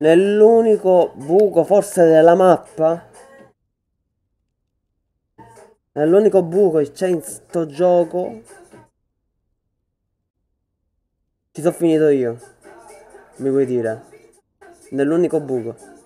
Nell'unico buco forse della mappa Nell'unico buco che c'è in sto gioco Ci sono finito io Mi vuoi dire Nell'unico buco